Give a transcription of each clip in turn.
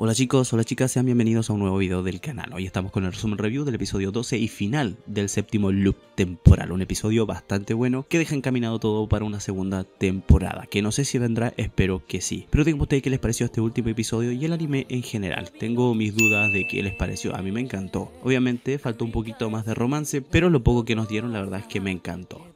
Hola chicos, hola chicas, sean bienvenidos a un nuevo video del canal. Hoy estamos con el resumen review del episodio 12 y final del séptimo loop temporal. Un episodio bastante bueno que deja encaminado todo para una segunda temporada, que no sé si vendrá, espero que sí. Pero díganme ustedes qué les pareció este último episodio y el anime en general. Tengo mis dudas de qué les pareció, a mí me encantó. Obviamente faltó un poquito más de romance, pero lo poco que nos dieron la verdad es que me encantó.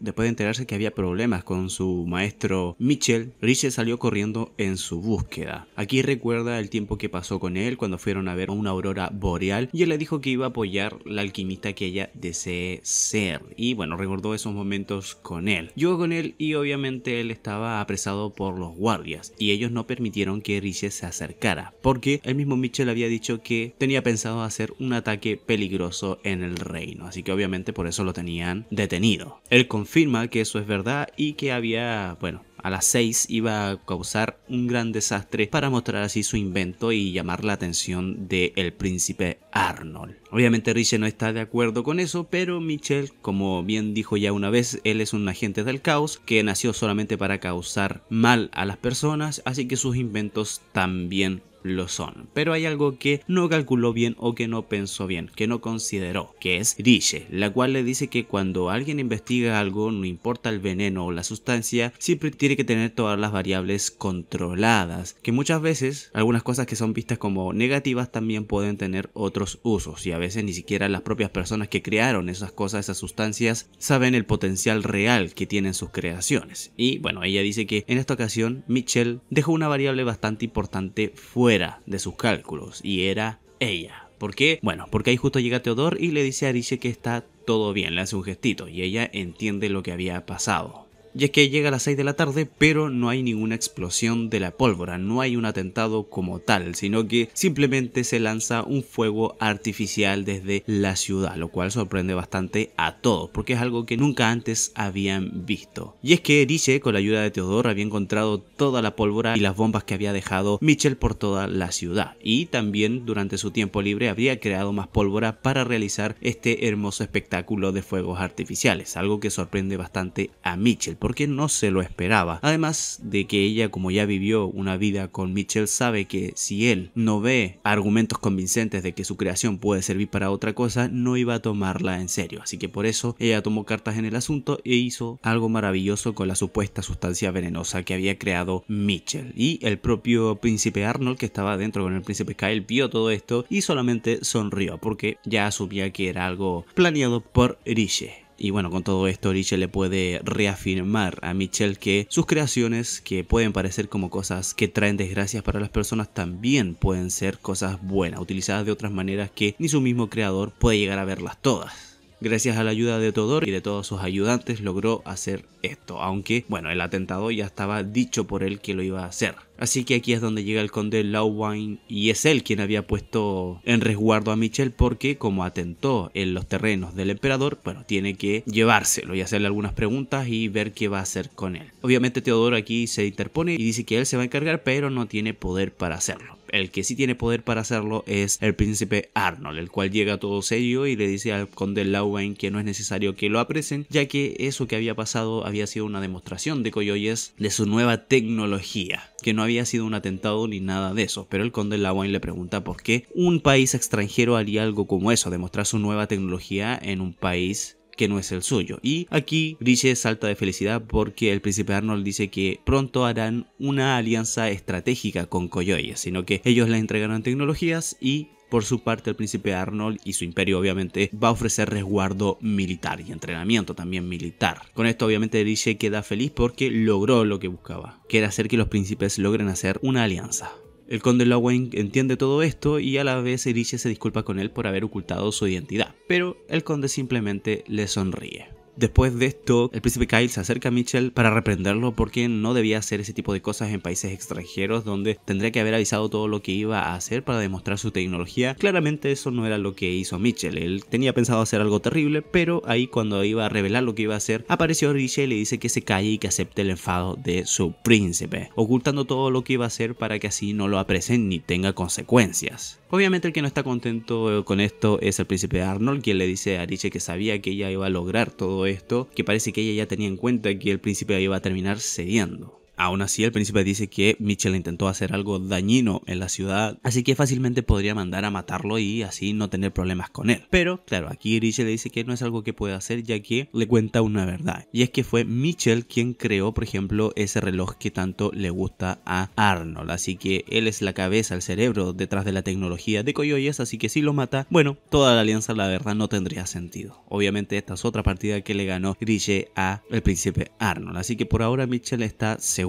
Después de enterarse que había problemas con su maestro Mitchell, Richie salió corriendo en su búsqueda. Aquí recuerda el tiempo que pasó con él cuando fueron a ver una aurora boreal y él le dijo que iba a apoyar la alquimista que ella desee ser. Y bueno, recordó esos momentos con él. Llegó con él y obviamente él estaba apresado por los guardias y ellos no permitieron que Richie se acercara porque el mismo Mitchell había dicho que tenía pensado hacer un ataque peligroso en el reino. Así que obviamente por eso lo tenían detenido. Él confirma que eso es verdad y que había, bueno, a las 6 iba a causar un gran desastre para mostrar así su invento y llamar la atención del príncipe Arnold. Obviamente Richie no está de acuerdo con eso, pero Michel, como bien dijo ya una vez, él es un agente del caos que nació solamente para causar mal a las personas, así que sus inventos también lo son. Pero hay algo que no calculó bien o que no pensó bien, que no consideró, que es DJ, la cual le dice que cuando alguien investiga algo, no importa el veneno o la sustancia, siempre tiene que tener todas las variables controladas, que muchas veces algunas cosas que son vistas como negativas también pueden tener otros usos y a veces ni siquiera las propias personas que crearon esas cosas, esas sustancias, saben el potencial real que tienen sus creaciones. Y bueno, ella dice que en esta ocasión Mitchell dejó una variable bastante importante fuera fuera de sus cálculos y era ella. Porque qué? Bueno, porque ahí justo llega Teodor y le dice a Arise que está todo bien, le hace un gestito y ella entiende lo que había pasado. Y es que llega a las 6 de la tarde, pero no hay ninguna explosión de la pólvora, no hay un atentado como tal, sino que simplemente se lanza un fuego artificial desde la ciudad, lo cual sorprende bastante a todos, porque es algo que nunca antes habían visto. Y es que Dice, con la ayuda de Teodoro, había encontrado toda la pólvora y las bombas que había dejado Mitchell por toda la ciudad, y también durante su tiempo libre habría creado más pólvora para realizar este hermoso espectáculo de fuegos artificiales, algo que sorprende bastante a Mitchell, porque no se lo esperaba. Además de que ella, como ya vivió una vida con Mitchell, sabe que si él no ve argumentos convincentes de que su creación puede servir para otra cosa, no iba a tomarla en serio. Así que por eso ella tomó cartas en el asunto e hizo algo maravilloso con la supuesta sustancia venenosa que había creado Mitchell. Y el propio príncipe Arnold, que estaba dentro con el príncipe Kyle, vio todo esto y solamente sonrió porque ya asumía que era algo planeado por Riche. Y bueno, con todo esto, Richel le puede reafirmar a Michel que sus creaciones, que pueden parecer como cosas que traen desgracias para las personas, también pueden ser cosas buenas, utilizadas de otras maneras que ni su mismo creador puede llegar a verlas todas. Gracias a la ayuda de Teodoro y de todos sus ayudantes logró hacer esto, aunque, bueno, el atentado ya estaba dicho por él que lo iba a hacer. Así que aquí es donde llega el conde Wine. y es él quien había puesto en resguardo a Michel porque como atentó en los terrenos del emperador, bueno, tiene que llevárselo y hacerle algunas preguntas y ver qué va a hacer con él. Obviamente Teodoro aquí se interpone y dice que él se va a encargar pero no tiene poder para hacerlo el que sí tiene poder para hacerlo es el príncipe Arnold, el cual llega todo serio y le dice al conde Laubain que no es necesario que lo apresen, ya que eso que había pasado había sido una demostración de Coyolles de su nueva tecnología, que no había sido un atentado ni nada de eso. Pero el conde Laubain le pregunta por qué un país extranjero haría algo como eso, demostrar su nueva tecnología en un país que no es el suyo. Y aquí Grise salta de felicidad porque el príncipe Arnold dice que pronto harán una alianza estratégica con Coyoya, sino que ellos les entregarán tecnologías y por su parte, el príncipe Arnold y su imperio obviamente va a ofrecer resguardo militar y entrenamiento también militar. Con esto obviamente Elishe queda feliz porque logró lo que buscaba, que era hacer que los príncipes logren hacer una alianza. El conde Lowen entiende todo esto y a la vez Elisha se disculpa con él por haber ocultado su identidad, pero el conde simplemente le sonríe. Después de esto, el príncipe Kyle se acerca a Mitchell para reprenderlo porque no debía hacer ese tipo de cosas en países extranjeros donde tendría que haber avisado todo lo que iba a hacer para demostrar su tecnología. Claramente eso no era lo que hizo Mitchell, él tenía pensado hacer algo terrible, pero ahí cuando iba a revelar lo que iba a hacer, apareció Richie y le dice que se calle y que acepte el enfado de su príncipe, ocultando todo lo que iba a hacer para que así no lo apresen ni tenga consecuencias. Obviamente el que no está contento eh, con esto es el príncipe Arnold, quien le dice a Richie que sabía que ella iba a lograr todo esto que parece que ella ya tenía en cuenta que el príncipe iba a terminar cediendo. Aún así, el príncipe dice que Mitchell intentó hacer algo dañino en la ciudad, así que fácilmente podría mandar a matarlo y así no tener problemas con él. Pero, claro, aquí Richie le dice que no es algo que puede hacer ya que le cuenta una verdad. Y es que fue Mitchell quien creó, por ejemplo, ese reloj que tanto le gusta a Arnold. Así que él es la cabeza, el cerebro detrás de la tecnología de Coyoyes, así que si lo mata, bueno, toda la alianza la verdad no tendría sentido. Obviamente esta es otra partida que le ganó Richie a el príncipe Arnold. Así que por ahora Mitchell está seguro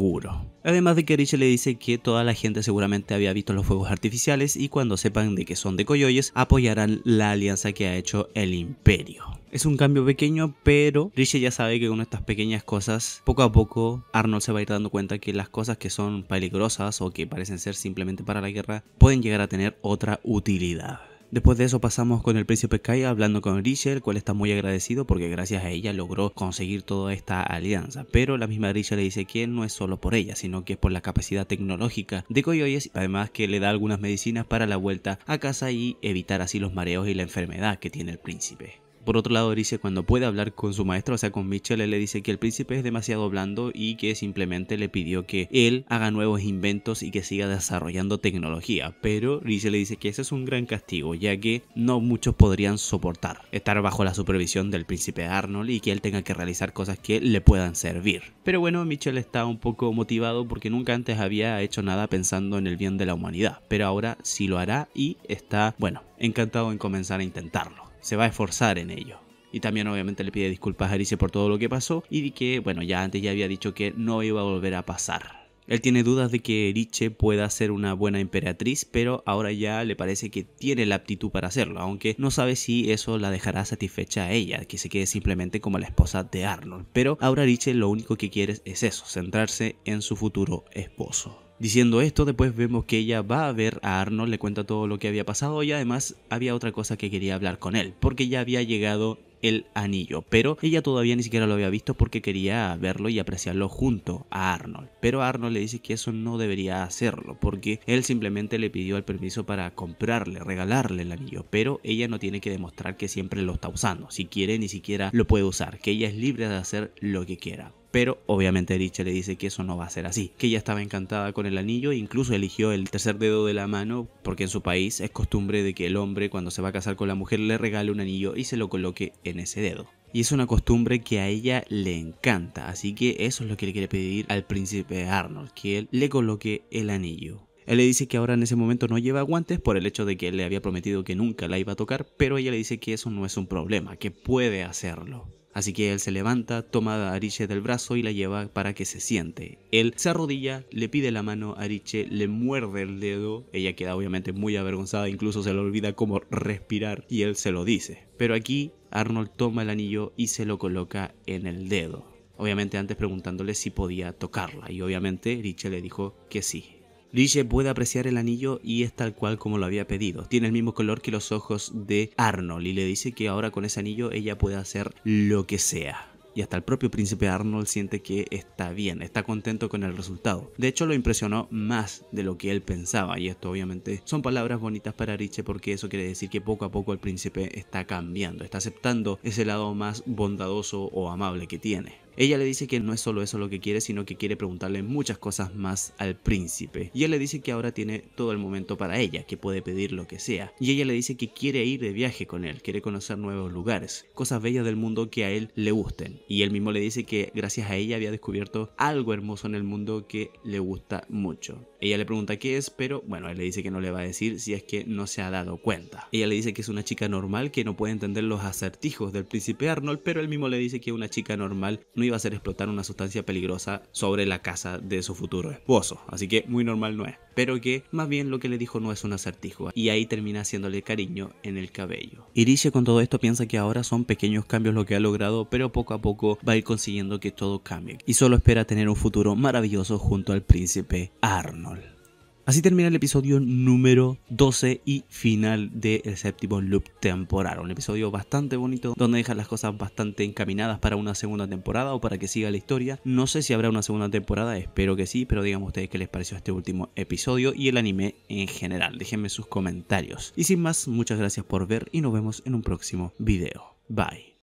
Además de que Richie le dice que toda la gente seguramente había visto los fuegos artificiales y cuando sepan de que son de Coyoyes apoyarán la alianza que ha hecho el imperio. Es un cambio pequeño, pero Richie ya sabe que con estas pequeñas cosas, poco a poco Arnold se va a ir dando cuenta que las cosas que son peligrosas o que parecen ser simplemente para la guerra pueden llegar a tener otra utilidad. Después de eso pasamos con el príncipe Kai hablando con Grisha, el cual está muy agradecido porque gracias a ella logró conseguir toda esta alianza. Pero la misma Grisha le dice que no es solo por ella, sino que es por la capacidad tecnológica de Koyoyes, además que le da algunas medicinas para la vuelta a casa y evitar así los mareos y la enfermedad que tiene el príncipe. Por otro lado, Dice cuando puede hablar con su maestro, o sea con Mitchell, él le dice que el príncipe es demasiado blando y que simplemente le pidió que él haga nuevos inventos y que siga desarrollando tecnología. Pero Rice le dice que ese es un gran castigo, ya que no muchos podrían soportar estar bajo la supervisión del príncipe Arnold y que él tenga que realizar cosas que le puedan servir. Pero bueno, Mitchell está un poco motivado porque nunca antes había hecho nada pensando en el bien de la humanidad, pero ahora sí lo hará y está, bueno, encantado en comenzar a intentarlo se va a esforzar en ello. Y también obviamente le pide disculpas a Eriche por todo lo que pasó y que, bueno, ya antes ya había dicho que no iba a volver a pasar. Él tiene dudas de que Eriche pueda ser una buena emperatriz, pero ahora ya le parece que tiene la aptitud para hacerlo, aunque no sabe si eso la dejará satisfecha a ella, que se quede simplemente como la esposa de Arnold. Pero ahora Eriche lo único que quiere es eso, centrarse en su futuro esposo. Diciendo esto, después vemos que ella va a ver a Arnold, le cuenta todo lo que había pasado y además había otra cosa que quería hablar con él, porque ya había llegado el anillo, pero ella todavía ni siquiera lo había visto porque quería verlo y apreciarlo junto a Arnold. Pero Arnold le dice que eso no debería hacerlo porque él simplemente le pidió el permiso para comprarle, regalarle el anillo, pero ella no tiene que demostrar que siempre lo está usando, si quiere ni siquiera lo puede usar, que ella es libre de hacer lo que quiera. Pero obviamente Richie le dice que eso no va a ser así, que ella estaba encantada con el anillo e incluso eligió el tercer dedo de la mano porque en su país es costumbre de que el hombre cuando se va a casar con la mujer le regale un anillo y se lo coloque en ese dedo. Y es una costumbre que a ella le encanta, así que eso es lo que le quiere pedir al príncipe Arnold, que él le coloque el anillo. Él le dice que ahora en ese momento no lleva guantes por el hecho de que él le había prometido que nunca la iba a tocar, pero ella le dice que eso no es un problema, que puede hacerlo. Así que él se levanta, toma a Ariche del brazo y la lleva para que se siente. Él se arrodilla, le pide la mano a Ariche, le muerde el dedo. Ella queda obviamente muy avergonzada, incluso se le olvida cómo respirar y él se lo dice. Pero aquí Arnold toma el anillo y se lo coloca en el dedo. Obviamente antes preguntándole si podía tocarla y obviamente Ariche le dijo que sí. Lige puede apreciar el anillo y es tal cual como lo había pedido. Tiene el mismo color que los ojos de Arnold y le dice que ahora con ese anillo ella puede hacer lo que sea y hasta el propio príncipe Arnold siente que está bien, está contento con el resultado. De hecho, lo impresionó más de lo que él pensaba, y esto obviamente son palabras bonitas para Richie porque eso quiere decir que poco a poco el príncipe está cambiando, está aceptando ese lado más bondadoso o amable que tiene. Ella le dice que no es solo eso lo que quiere, sino que quiere preguntarle muchas cosas más al príncipe. Y él le dice que ahora tiene todo el momento para ella, que puede pedir lo que sea. Y ella le dice que quiere ir de viaje con él, quiere conocer nuevos lugares, cosas bellas del mundo que a él le gusten. Y él mismo le dice que gracias a ella había descubierto algo hermoso en el mundo que le gusta mucho. Ella le pregunta qué es, pero bueno, él le dice que no le va a decir si es que no se ha dado cuenta. Ella le dice que es una chica normal que no puede entender los acertijos del príncipe Arnold, pero él mismo le dice que es una chica normal iba a hacer explotar una sustancia peligrosa sobre la casa de su futuro esposo, así que muy normal no es, pero que más bien lo que le dijo no es un acertijo, y ahí termina haciéndole cariño en el cabello. Irishe con todo esto piensa que ahora son pequeños cambios lo que ha logrado, pero poco a poco va a ir consiguiendo que todo cambie, y solo espera tener un futuro maravilloso junto al príncipe Arnold. Así termina el episodio número 12 y final del séptimo loop temporal. Un episodio bastante bonito donde dejan las cosas bastante encaminadas para una segunda temporada o para que siga la historia. No sé si habrá una segunda temporada, espero que sí, pero digan ustedes qué les pareció este último episodio y el anime en general. Déjenme sus comentarios. Y sin más, muchas gracias por ver y nos vemos en un próximo video. Bye.